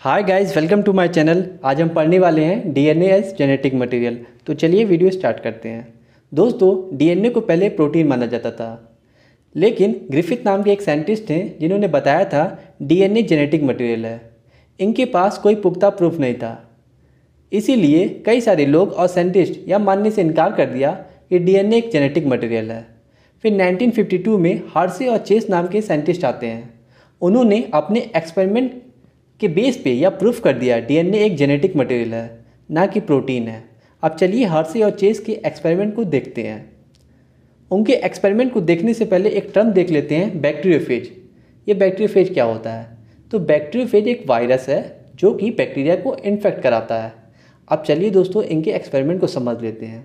hi guys welcome to my channel आज हम पढ़ने वाले हैं डीएनए एज जेनेटिक मटेरियल तो चलिए वीडियो स्टार्ट करते हैं दोस्तों डीएनए को पहले प्रोटीन माना जाता था लेकिन ग्रिफिथ नाम के एक साइंटिस्ट हैं जिन्होंने बताया था डीएनए जेनेटिक मटेरियल है इनके पास कोई पुख्ता प्रूफ नहीं था इसीलिए कई सारे लोग और साइंटिस्ट यह मानने से इनकार कर दिया कि डीएनए एक जेनेटिक मटेरियल है फिर 1952 में हार्से और चेस नाम के साइंटिस्ट आते हैं उन्होंने अपने एक्सपेरिमेंट के बेस पे यह प्रूफ कर दिया डीएनए एक जेनेटिक मटेरियल है ना कि प्रोटीन है अब चलिए हारसे और चेस के एक्सपेरिमेंट को देखते हैं उनके एक्सपेरिमेंट को देखने से पहले एक टर्म देख लेते हैं बैक्टीरियोफेज ये बैक्टीरियोफेज क्या होता है तो बैक्टीरियोफेज एक वायरस है जो कि बैक्टीरिया को इन्फेक्ट कराता है अब चलिए दोस्तों इनके एक्सपेरिमेंट को समझ लेते हैं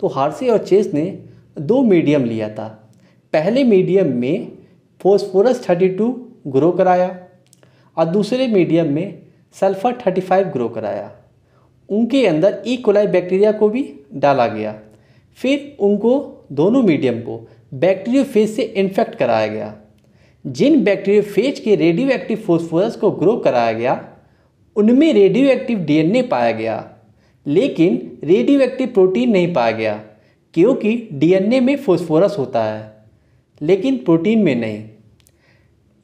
तो हारसे और चेस ने दो मीडियम लिया था पहले मीडियम में फोस्फोरस 32 ग्रो कराया और दूसरे मीडियम में सल्फर 35 ग्रो कराया उनके अंदर ई कोलाई बैक्टीरिया को भी डाला गया फिर उनको दोनों मीडियम को बैक्टीरियो फेज से इन्फेक्ट कराया गया जिन बैक्टीरियो फेज के रेडियो एक्टिव फोस्फोरस को ग्रो कराया गया उनमें रेडियो एक्टिव डीएनए पाया गया लेकिन रेडियो एक्टिव प्रोटीन नहीं पाया गया क्योंकि डीएनए में फोस्फोरस होता है लेकिन प्रोटीन में नहीं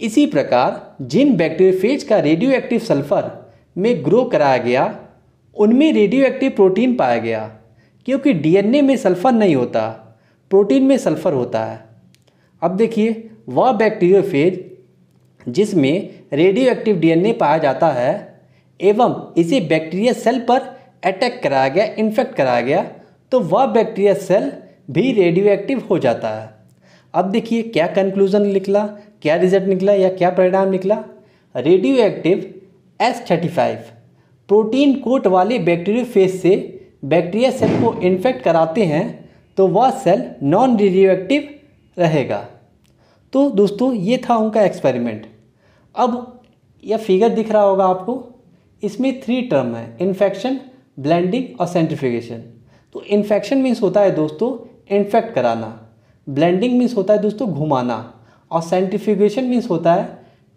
इसी प्रकार जिन बैक्टीरियोफेज का रेडियो एक्टिव सल्फर में ग्रो कराया गया उनमें रेडियो एक्टिव प्रोटीन पाया गया क्योंकि डीएनए में सल्फर नहीं होता प्रोटीन में सल्फर होता है अब देखिए वह बैक्टीरियोफेज जिसमें रेडियो एक्टिव डीएनए पाया जाता है एवं इसे बैक्टीरिया सेल पर अटैक कराया गया इन्फेक्ट कराया गया तो वह बैक्टीरिया सेल भी रेडियो एक्टिव हो जाता है अब देखिए क्या कंक्लूजन निकला क्या रिजल्ट निकला या क्या परिणाम निकला radioactive S thirty five protein coat वाले बैक्टीरियो फेस से बैक्टीरिया सेल को इन्फेक्ट कराते हैं तो वह सेल नॉन रेडियो एक्टिव रहेगा तो दोस्तों ये था उनका एक्सपेरिमेंट अब यह फिगर दिख रहा होगा आपको इसमें थ्री टर्म है इन्फेक्शन ब्लेंडिंग और सेंट्रिफिकेशन तो इन्फेक्शन मीन्स होता है दोस्तों इन्फेक्ट कराना ब्लेंडिंग मीन्स होता है दोस्तों घुमाना और साइंटिफिकेशन मीन्स होता है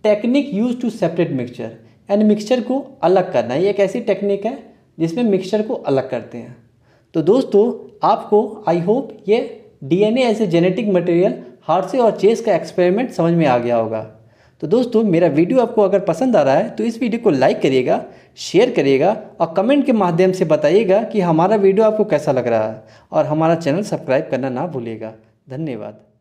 technique use to separate mixture and mixture को अलग करना ये एक ऐसी टेक्निक है जिसमें मिक्सचर को अलग करते हैं तो दोस्तों आपको आई होप ये DNA as a genetic material Hershey और चेस का एक्सपेरिमेंट समझ में आ गया होगा तो दोस्तों मेरा वीडियो आपको अगर पसंद आ रहा है तो इस वीडियो को लाइक करिएगा शेयर करिएगा और कमेंट के माध्यम से बताइएगा कि हमारा वीडियो आपको कैसा लग रहा है और हमारा चैनल सब्सक्राइब करना ना भूलिएगा धन्यवाद